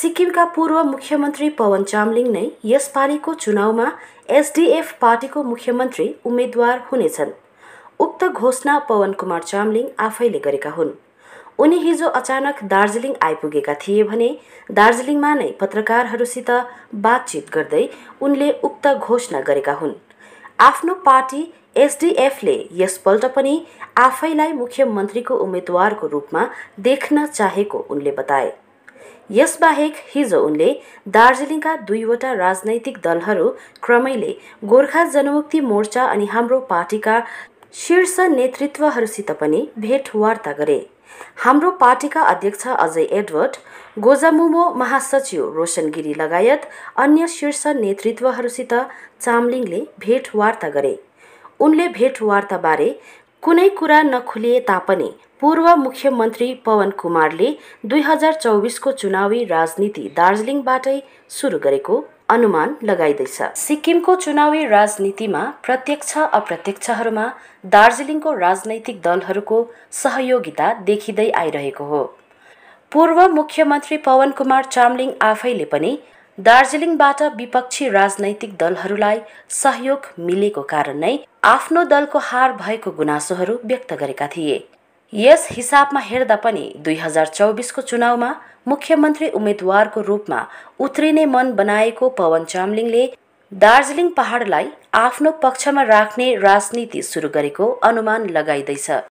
सिक्किमका पूर्व मुख्यमन्त्री पवन चामलिङ नै यसपालिको चुनावमा एसडिएफ पार्टीको मुख्यमन्त्री उम्मेद्वार हुनेछन् उक्त घोषणा पवन कुमार चामलिङ आफैले गरेका हुन् उनी हिजो अचानक दार्जिलिङ आइपुगेका थिए भने दार्जिलिङमा नै पत्रकारहरूसित बातचित गर्दै उनले उक्त घोषणा गरेका हुन् आफ्नो पार्टी एसडिएफले यसपल्ट पनि आफैलाई मुख्यमन्त्रीको उम्मेद्वारको रूपमा देख्न चाहेको उनले बताए यसबाहेक हिजो उनले दार्जिलिङका दुईवटा राजनैतिक दलहरू क्रमैले गोर्खा जनमुक्ति मोर्चा अनि हाम्रो पार्टीका शीर्ष नेतृत्वहरूसित पनि भेटवार्ता गरे हाम्रो पार्टीका अध्यक्ष अजय एडवर्ड गोजामुमो महासचिव रोशन गिरी लगायत अन्य शीर्ष नेतृत्वहरूसित चामलिङले भेटवार्ता गरे उनले भेटवार्ताबारे कुनै कुरा नखुलिए तापनि पूर्व मुख्यमन्त्री पवन कुमारले दुई हजार चौबिसको चुनावी राजनीति दार्जिलिङबाटै सुरु गरेको अनुमान लगाइँदैछ सिक्किमको चुनावी राजनीतिमा प्रत्यक्ष अप्रत्यक्षहरूमा दार्जिलिङको राजनैतिक दलहरूको सहयोगिता देखिँदै आइरहेको हो पूर्व मुख्यमन्त्री पवन कुमार चामलिङ आफैले पनि दार्जिलिङबाट विपक्षी राजनैतिक दलहरूलाई सहयोग मिलेको कारण नै आफ्नो दलको हार भएको गुनासोहरू व्यक्त गरेका थिए यस हिसाबमा हेर्दा पनि दुई हजार चौबिसको चुनावमा मुख्यमन्त्री उम्मेद्वारको रूपमा उत्रिने मन बनाएको पवन चामलिङले दार्जिलिङ पहाडलाई आफ्नो पक्षमा राख्ने राजनीति सुरु गरेको अनुमान लगाइँदैछ